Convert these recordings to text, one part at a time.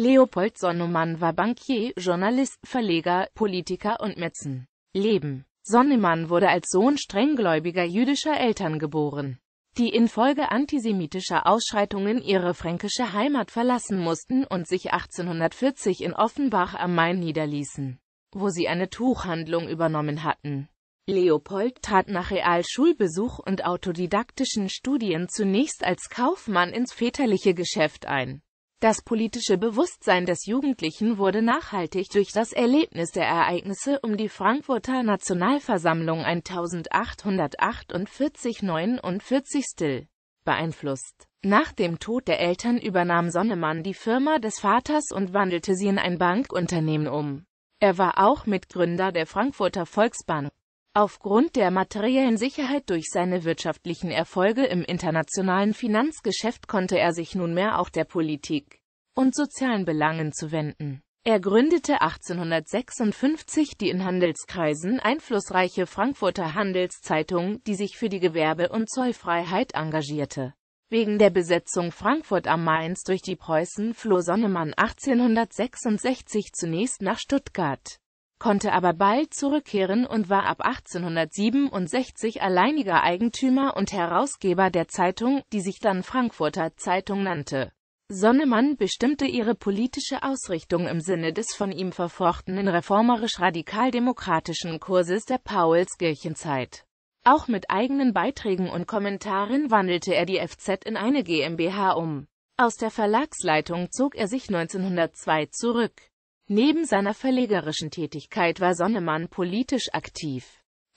Leopold Sonnemann war Bankier, Journalist, Verleger, Politiker und Metzen. Leben Sonnemann wurde als Sohn strenggläubiger jüdischer Eltern geboren, die infolge antisemitischer Ausschreitungen ihre fränkische Heimat verlassen mussten und sich 1840 in Offenbach am Main niederließen, wo sie eine Tuchhandlung übernommen hatten. Leopold trat nach Realschulbesuch und autodidaktischen Studien zunächst als Kaufmann ins väterliche Geschäft ein. Das politische Bewusstsein des Jugendlichen wurde nachhaltig durch das Erlebnis der Ereignisse um die Frankfurter Nationalversammlung 1848-49 beeinflusst. Nach dem Tod der Eltern übernahm Sonnemann die Firma des Vaters und wandelte sie in ein Bankunternehmen um. Er war auch Mitgründer der Frankfurter Volksbank. Aufgrund der materiellen Sicherheit durch seine wirtschaftlichen Erfolge im internationalen Finanzgeschäft konnte er sich nunmehr auch der Politik und sozialen Belangen zuwenden. Er gründete 1856 die in Handelskreisen einflussreiche Frankfurter Handelszeitung, die sich für die Gewerbe- und Zollfreiheit engagierte. Wegen der Besetzung Frankfurt am Mainz durch die Preußen floh Sonnemann 1866 zunächst nach Stuttgart konnte aber bald zurückkehren und war ab 1867 alleiniger Eigentümer und Herausgeber der Zeitung, die sich dann Frankfurter Zeitung nannte. Sonnemann bestimmte ihre politische Ausrichtung im Sinne des von ihm verfochtenen reformerisch-radikal-demokratischen Kurses der Paulskirchenzeit. Auch mit eigenen Beiträgen und Kommentaren wandelte er die FZ in eine GmbH um. Aus der Verlagsleitung zog er sich 1902 zurück. Neben seiner verlegerischen Tätigkeit war Sonnemann politisch aktiv.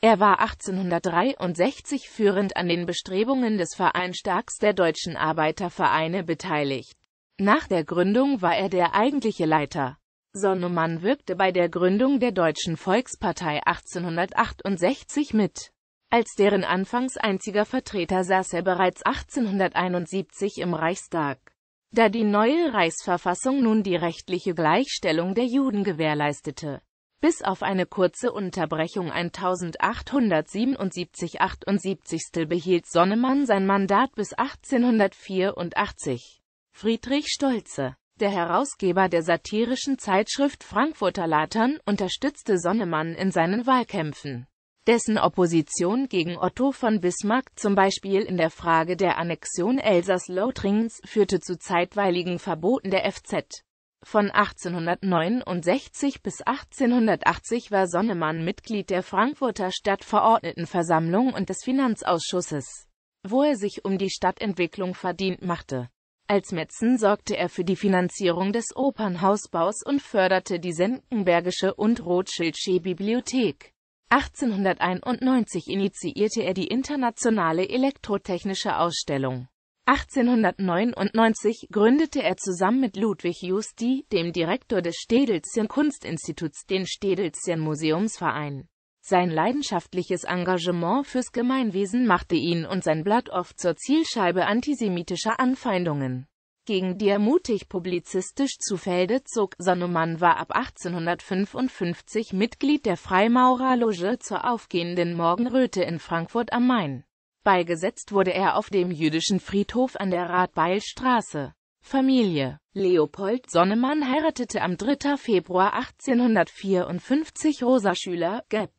Er war 1863 führend an den Bestrebungen des Vereinstags der deutschen Arbeitervereine beteiligt. Nach der Gründung war er der eigentliche Leiter. Sonnemann wirkte bei der Gründung der Deutschen Volkspartei 1868 mit. Als deren anfangs einziger Vertreter saß er bereits 1871 im Reichstag da die neue Reichsverfassung nun die rechtliche Gleichstellung der Juden gewährleistete. Bis auf eine kurze Unterbrechung 1877-78 behielt Sonnemann sein Mandat bis 1884. Friedrich Stolze, der Herausgeber der satirischen Zeitschrift Frankfurter Latern, unterstützte Sonnemann in seinen Wahlkämpfen. Dessen Opposition gegen Otto von Bismarck zum Beispiel in der Frage der Annexion Elsass-Lothringens führte zu zeitweiligen Verboten der FZ. Von 1869 bis 1880 war Sonnemann Mitglied der Frankfurter Stadtverordnetenversammlung und des Finanzausschusses, wo er sich um die Stadtentwicklung verdient machte. Als Metzen sorgte er für die Finanzierung des Opernhausbaus und förderte die Senckenbergische und Rothschildsche Bibliothek. 1891 initiierte er die Internationale Elektrotechnische Ausstellung. 1899 gründete er zusammen mit Ludwig Justi, dem Direktor des Städelschen Kunstinstituts, den Städelschen Museumsverein. Sein leidenschaftliches Engagement fürs Gemeinwesen machte ihn und sein Blatt oft zur Zielscheibe antisemitischer Anfeindungen gegen die er mutig publizistisch zu Felde zog. Sonnemann war ab 1855 Mitglied der Freimaurerloge zur aufgehenden Morgenröte in Frankfurt am Main. Beigesetzt wurde er auf dem jüdischen Friedhof an der Radbeilstraße. Familie Leopold Sonnemann heiratete am 3. Februar 1854 Rosa Schüler, geb.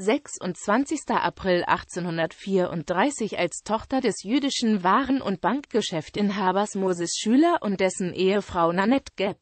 26. April 1834 als Tochter des jüdischen Waren- und Bankgeschäftinhabers Moses Schüler und dessen Ehefrau Nanette Gepp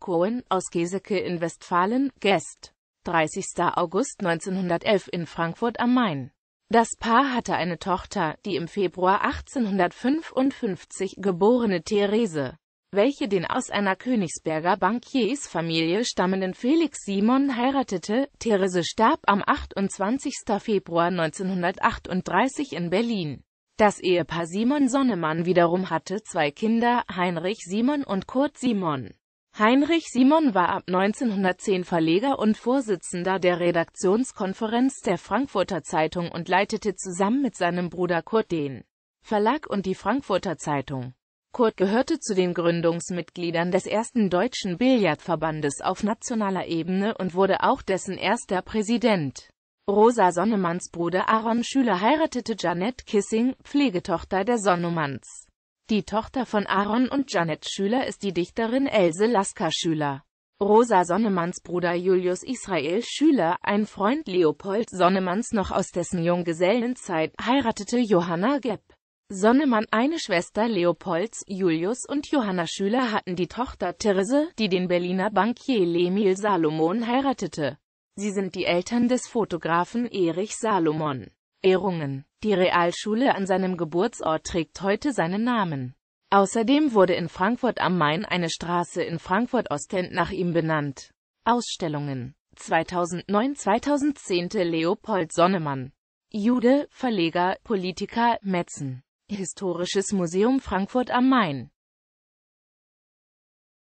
Cohen aus Geseke in Westfalen, Gest. 30. August 1911 in Frankfurt am Main. Das Paar hatte eine Tochter, die im Februar 1855 geborene Therese welche den aus einer Königsberger Bankiersfamilie stammenden Felix Simon heiratete. Therese starb am 28. Februar 1938 in Berlin. Das Ehepaar Simon Sonnemann wiederum hatte zwei Kinder, Heinrich Simon und Kurt Simon. Heinrich Simon war ab 1910 Verleger und Vorsitzender der Redaktionskonferenz der Frankfurter Zeitung und leitete zusammen mit seinem Bruder Kurt den Verlag und die Frankfurter Zeitung. Kurt gehörte zu den Gründungsmitgliedern des ersten deutschen Billardverbandes auf nationaler Ebene und wurde auch dessen erster Präsident. Rosa Sonnemanns Bruder Aaron Schüler heiratete Janet Kissing, Pflegetochter der Sonnemanns. Die Tochter von Aaron und Janet Schüler ist die Dichterin Else Lasker Schüler. Rosa Sonnemanns Bruder Julius Israel Schüler, ein Freund Leopold Sonnemanns noch aus dessen Junggesellenzeit, heiratete Johanna Gepp. Sonnemann, eine Schwester Leopolds, Julius und Johanna Schüler hatten die Tochter Therese, die den Berliner Bankier Lemil Salomon heiratete. Sie sind die Eltern des Fotografen Erich Salomon. Ehrungen. Die Realschule an seinem Geburtsort trägt heute seinen Namen. Außerdem wurde in Frankfurt am Main eine Straße in Frankfurt-Ostend nach ihm benannt. Ausstellungen 2009-2010 Leopold Sonnemann Jude, Verleger, Politiker, Metzen Historisches Museum Frankfurt am Main